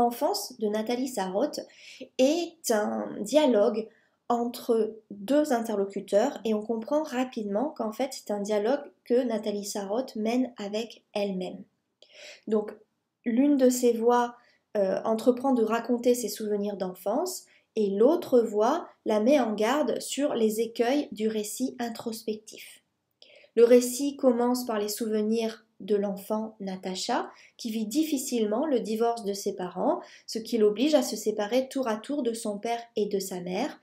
Enfance de Nathalie Sarotte est un dialogue entre deux interlocuteurs et on comprend rapidement qu'en fait c'est un dialogue que Nathalie sarotte mène avec elle-même. Donc l'une de ses voix euh, entreprend de raconter ses souvenirs d'enfance et l'autre voix la met en garde sur les écueils du récit introspectif. Le récit commence par les souvenirs de l'enfant Natacha, qui vit difficilement le divorce de ses parents, ce qui l'oblige à se séparer tour à tour de son père et de sa mère,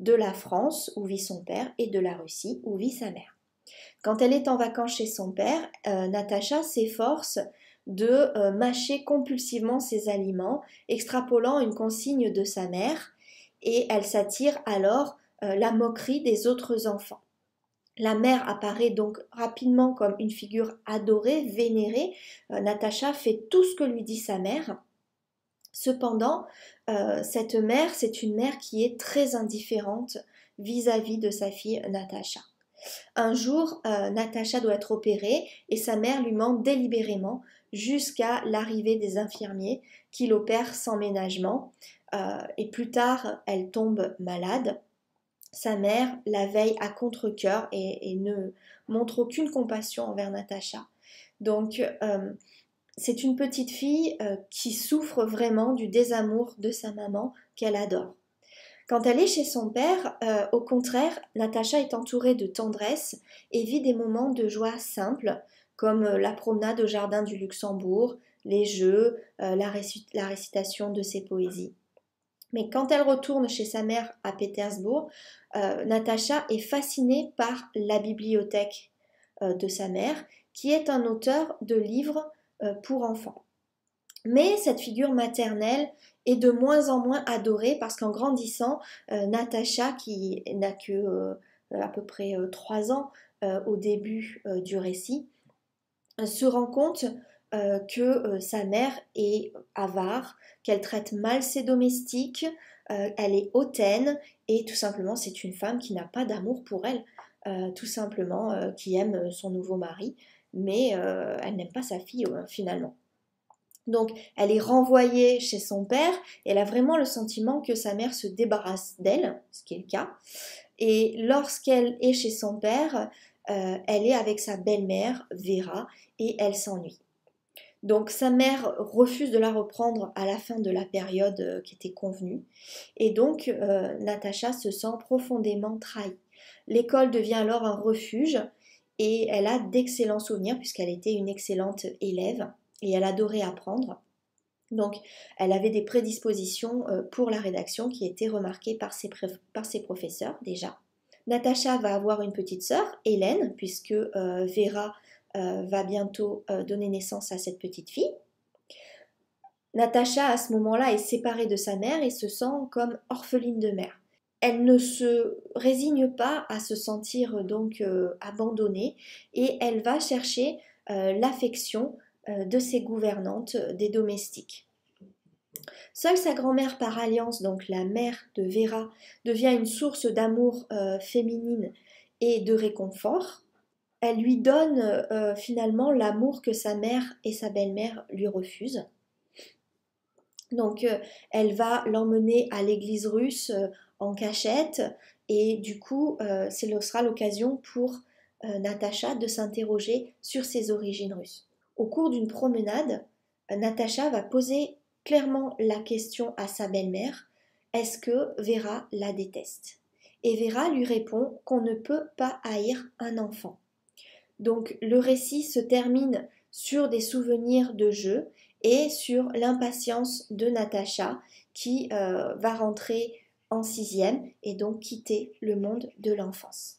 de la France où vit son père et de la Russie où vit sa mère. Quand elle est en vacances chez son père, euh, Natacha s'efforce de euh, mâcher compulsivement ses aliments, extrapolant une consigne de sa mère, et elle s'attire alors euh, la moquerie des autres enfants. La mère apparaît donc rapidement comme une figure adorée, vénérée. Euh, Natacha fait tout ce que lui dit sa mère. Cependant, euh, cette mère, c'est une mère qui est très indifférente vis-à-vis de sa fille Natacha. Un jour, euh, Natacha doit être opérée et sa mère lui ment délibérément jusqu'à l'arrivée des infirmiers qui l'opèrent sans ménagement. et plus tard, elle tombe malade sa mère la veille à contre-coeur et, ne montre aucune compassion envers Natacha. Donc euh, c'est une petite fille euh, qui souffre vraiment du désamour de sa maman qu'elle adore. Quand elle est chez son père, euh, au contraire, Natacha est entourée de tendresse et vit des moments de joie simples, comme la promenade au jardin du Luxembourg, les jeux, la récitation de ses poésies. Mais quand elle retourne chez sa mère à Pétersbourg, euh, Natacha est fascinée par la bibliothèque euh, de sa mère, qui est un auteur de livres euh, pour enfants. Mais cette figure maternelle est de moins en moins adorée parce qu'en grandissant, Natacha, qui n'a que à peu près 3 ans au début du récit, se rend compte euh, que euh, sa mère est avare, qu'elle traite mal ses domestiques, euh, elle est hautaine et tout simplement c'est une femme qui n'a pas d'amour pour elle, tout simplement qui aime son nouveau mari, mais elle n'aime pas sa fille finalement. Donc elle est renvoyée chez son père elle a vraiment le sentiment que sa mère se débarrasse d'elle, ce qui est le cas. Et lorsqu'elle est chez son père, elle est avec sa belle-mère, Vera, et elle s'ennuie. Donc sa mère refuse de la reprendre à la fin de la période euh, qui était convenue. Et donc euh, Natacha se sent profondément trahie. L'école devient alors un refuge et elle a d'excellents souvenirs puisqu'elle était une excellente élève et elle adorait apprendre. Donc elle avait des prédispositions euh, pour la rédaction qui étaient remarquées par ses, par ses professeurs déjà. Natacha va avoir une petite sœur, Hélène, puisque Vera euh, va bientôt euh, donner naissance à cette petite fille. Natacha, à ce moment-là, est séparée de sa mère et se sent comme orpheline de mère. Elle ne se résigne pas à se sentir euh, donc abandonnée et elle va chercher l'affection de ses gouvernantes, des domestiques. Seule sa grand-mère par alliance, donc la mère de Vera, devient une source d'amour féminine et de réconfort elle lui donne euh, finalement l'amour que sa mère et sa belle-mère lui refusent. Donc euh, elle va l'emmener à l'église russe euh, en cachette et du coup ce sera l'occasion pour Natacha de s'interroger sur ses origines russes. Au cours d'une promenade, Natacha va poser clairement la question à sa belle-mère, est-ce que Vera la déteste Et Vera lui répond qu'on ne peut pas haïr un enfant. Donc le récit se termine sur des souvenirs de jeu et sur l'impatience de Natacha qui euh, va rentrer en sixième et donc quitter le monde de l'enfance.